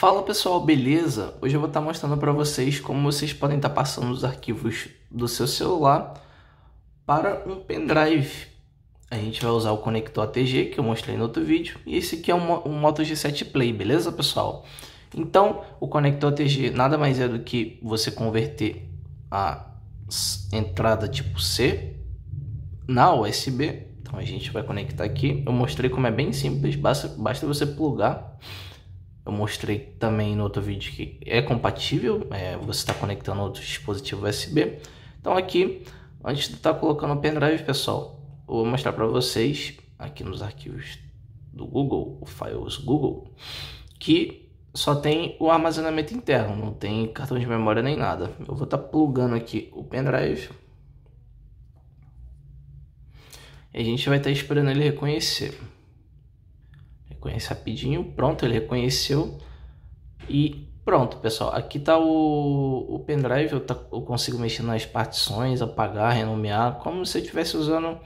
Fala pessoal, beleza? Hoje eu vou estar tá mostrando para vocês como vocês podem estar tá passando os arquivos do seu celular para um pendrive. A gente vai usar o conector ATG que eu mostrei no outro vídeo e esse aqui é um, Moto G7 Play, beleza pessoal? Então, o conector ATG nada mais é do que você converter a entrada tipo C na USB. Então a gente vai conectar aqui. Eu mostrei como é bem simples, basta, basta você plugar eu mostrei também no outro vídeo que é compatível, é, você está conectando outro dispositivo USB. Então aqui, antes de estar tá colocando o pendrive, pessoal, eu vou mostrar para vocês, aqui nos arquivos do Google, o Files Google, que só tem o armazenamento interno, não tem cartão de memória nem nada. Eu vou estar tá plugando aqui o pendrive. E a gente vai estar tá esperando ele reconhecer reconhece rapidinho. Pronto, ele reconheceu. E pronto, pessoal. Aqui tá o, o pendrive. Eu, tá, eu consigo mexer nas partições, apagar, renomear. Como se eu estivesse usando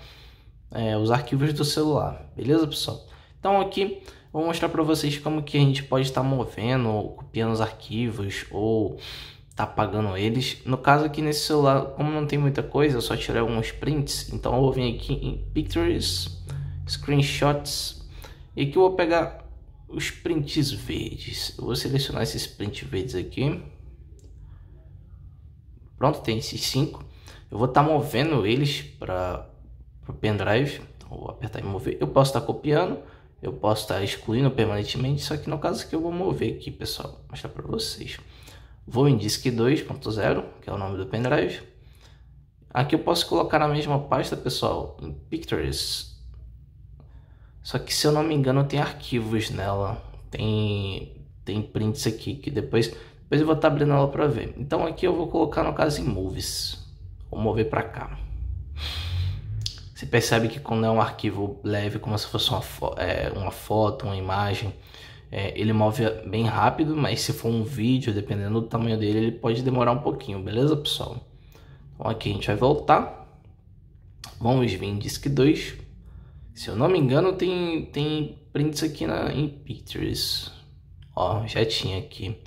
é, os arquivos do celular. Beleza, pessoal? Então aqui vou mostrar para vocês como que a gente pode estar tá movendo, ou copiando os arquivos ou tá apagando eles. No caso aqui nesse celular, como não tem muita coisa, eu só tirei alguns prints. Então eu vou vir aqui em Pictures, Screenshots, e aqui eu vou pegar os prints verdes. Eu vou selecionar esses prints verdes aqui. Pronto, tem esses cinco. Eu vou estar tá movendo eles para o pendrive. Então, vou apertar e mover. Eu posso estar tá copiando, eu posso estar tá excluindo permanentemente. Só que no caso que eu vou mover aqui, pessoal. Vou mostrar para vocês. Vou em disk 2.0, que é o nome do pendrive. Aqui eu posso colocar na mesma pasta, pessoal, em Pictures só que se eu não me engano tem arquivos nela. Tem, tem prints aqui que depois, depois eu vou estar tá abrindo ela para ver. Então aqui eu vou colocar no caso em moves Vou mover para cá. Você percebe que quando é um arquivo leve, como se fosse uma, fo é, uma foto, uma imagem, é, ele move bem rápido, mas se for um vídeo, dependendo do tamanho dele, ele pode demorar um pouquinho, beleza pessoal? Então aqui a gente vai voltar. Vamos vir em disk 2. Se eu não me engano, tem, tem prints aqui na, em Pictures. Ó, já tinha aqui.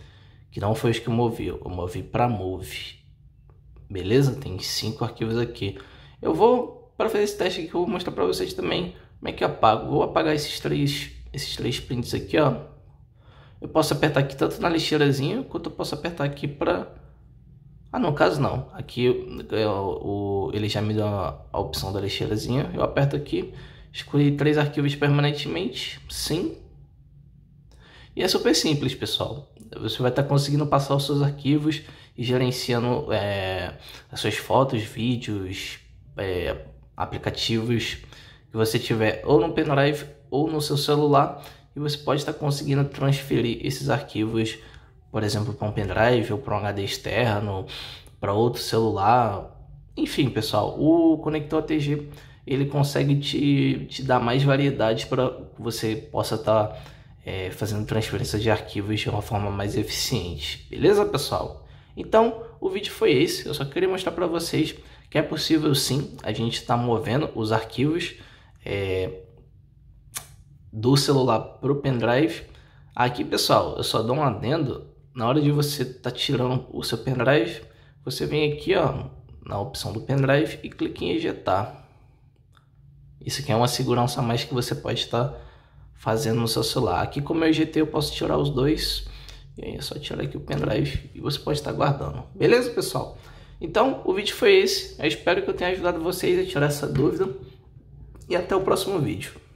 Que não foi os que eu movi, eu movi para Move. Beleza? Tem cinco arquivos aqui. Eu vou, para fazer esse teste aqui, eu vou mostrar para vocês também como é que eu apago. Vou apagar esses três, esses três prints aqui, ó. Eu posso apertar aqui tanto na lixeirazinha, quanto eu posso apertar aqui para... Ah, no caso não. Aqui eu, eu, ele já me deu a, a opção da lixeirazinha. Eu aperto aqui Escolhi três arquivos permanentemente, sim. E é super simples, pessoal. Você vai estar tá conseguindo passar os seus arquivos e gerenciando é, as suas fotos, vídeos, é, aplicativos que você tiver ou no pendrive ou no seu celular e você pode estar tá conseguindo transferir esses arquivos, por exemplo, para um pendrive ou para um HD externo, para outro celular. Enfim, pessoal, o conector ATG ele consegue te, te dar mais variedade para você possa estar tá, é, fazendo transferência de arquivos de uma forma mais eficiente. Beleza, pessoal? Então, o vídeo foi esse. Eu só queria mostrar para vocês que é possível sim a gente estar tá movendo os arquivos é, do celular para o pendrive. Aqui, pessoal, eu só dou um adendo. Na hora de você estar tá tirando o seu pendrive, você vem aqui ó, na opção do pendrive e clica em ejetar. Isso aqui é uma segurança a mais que você pode estar tá fazendo no seu celular. Aqui com o meu GT eu posso tirar os dois. E aí é só tirar aqui o pendrive e você pode estar tá guardando. Beleza, pessoal? Então, o vídeo foi esse. Eu espero que eu tenha ajudado vocês a tirar essa dúvida. E até o próximo vídeo.